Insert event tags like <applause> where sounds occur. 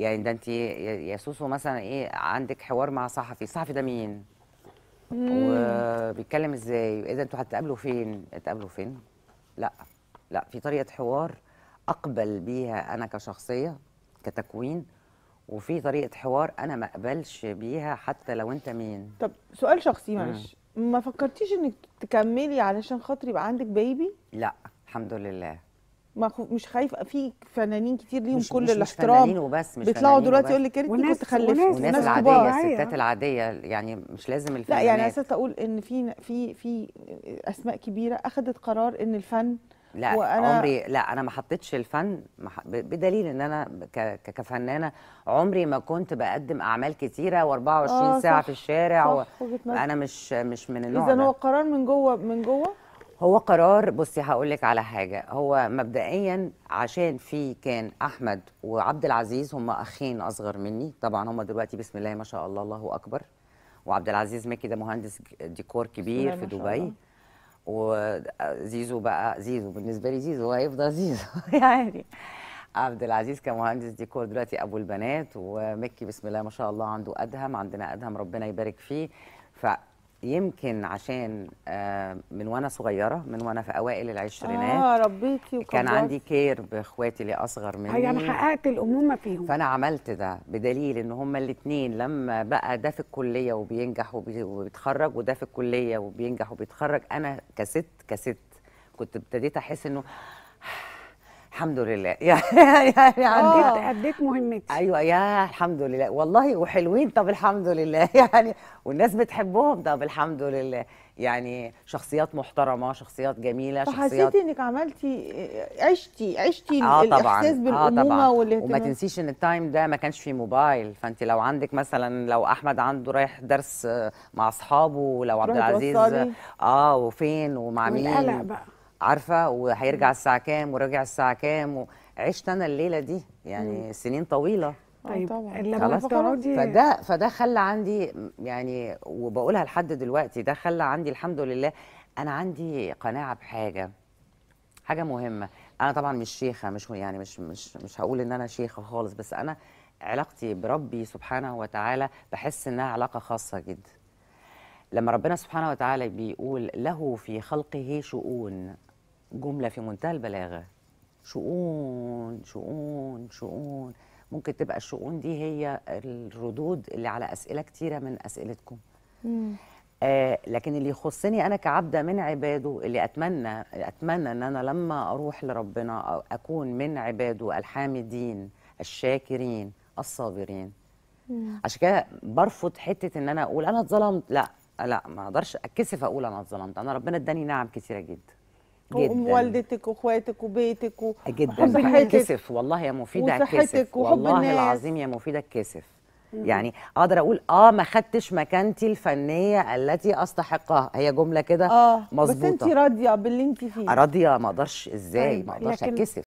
يعني ده انت يا سوسو مثلا ايه عندك حوار مع صحفي الصحفي ده مين وبيتكلم ازاي اذا انتوا هتقابلوا فين اتقابلوا فين لا لا في طريقه حوار اقبل بيها انا كشخصيه كتكوين وفي طريقه حوار انا ما اقبلش بيها حتى لو انت مين طب سؤال شخصي معلش ما فكرتيش انك تكملي علشان خاطر يبقى عندك بيبي لا الحمد لله ما مش خايفه في فنانين كتير ليهم كل مش الاحترام مش وبس مش بيطلعوا دلوقتي يقول لك يا ريتني كنت خلفت والناس, والناس يعني. العاديه الستات العاديه يعني مش لازم الفنانات لا يعني اساسا اقول ان في في في اسماء كبيره اخذت قرار ان الفن لا وأنا عمري لا انا ما حطيتش الفن بدليل ان انا كفنانه عمري ما كنت بقدم اعمال كتيره و24 آه، ساعه في الشارع انا مش مش من النوع اذا هو قرار من جوه من جوه هو قرار بصي هقول لك على حاجه هو مبدئيا عشان في كان احمد وعبد العزيز هم اخين اصغر مني طبعا هم دلوقتي بسم الله ما شاء الله الله اكبر وعبد العزيز مكي ده مهندس ديكور كبير في دبي وزيزو بقى زيزو بالنسبه لي زيزو هيفضل زيزو <laughs> يعني عبد العزيز كمهندس ديكور دلوقتي ابو البنات ومكي بسم الله ما شاء الله عنده ادهم عندنا ادهم ربنا يبارك فيه ف يمكن عشان آه، من وانا صغيره من وانا في اوائل العشرينات اه ربيتي وكبرت. كان عندي كير باخواتي اللي اصغر مني هي يعني انا حققت الامومه فيهم فانا عملت ده بدليل ان هما الاثنين لما بقى ده في الكليه وبينجح وبيتخرج وده في الكليه وبينجح وبيتخرج انا كست كست كنت ابتديت احس انه الحمد لله <laughs> يعني عديت اديت آه، إيه مهمتي ايوه يا الحمد لله والله وحلوين طب الحمد لله <laughs> يعني والناس بتحبهم طب الحمد لله يعني شخصيات محترمه شخصيات جميله شخصيات فحسيتي انك عملتي آه، عشتي عشتي آه الاحساس آه، بالامومه آه طبعاً. والاهتمام وما تنسيش ان التايم ده ما كانش فيه موبايل فانت لو عندك مثلا لو احمد عنده رايح درس مع اصحابه لو عبد العزيز اه وفين ومع مين بقى عارفه وهيرجع الساعه كام وراجع الساعه كام عشت انا الليله دي يعني مم. سنين طويله آه، طيب طبعا دي فده فده خلى عندي يعني وبقولها لحد دلوقتي ده خلى عندي الحمد لله انا عندي قناعه بحاجه حاجه مهمه انا طبعا مش شيخه مش يعني مش مش مش هقول ان انا شيخه خالص بس انا علاقتي بربي سبحانه وتعالى بحس انها علاقه خاصه جدا لما ربنا سبحانه وتعالى بيقول له في خلقه شؤون جمله في منتهى البلاغه شؤون شؤون شؤون ممكن تبقى الشؤون دي هي الردود اللي على اسئله كتيره من اسئلتكم آه لكن اللي يخصني انا كعبده من عباده اللي اتمنى اتمنى ان انا لما اروح لربنا اكون من عباده الحامدين الشاكرين الصابرين مم. عشان كده برفض حته ان انا اقول انا اتظلمت لا لا ما اقدرش اتكسف اقول انا اتظلمت انا ربنا اداني نعم كتيره جدا جدا ووالدتك واخواتك وبيتك و... جدا كسف والله يا مفيده كسف والله العظيم يا مفيده كسف يعني اقدر اقول اه ما خدتش مكانتي الفنيه التي استحقها هي جمله كده آه مظبوطه بس انت راضيه باللي انت فيه راضيه ما اقدرش ازاي طيب، ما اقدرش اتكسف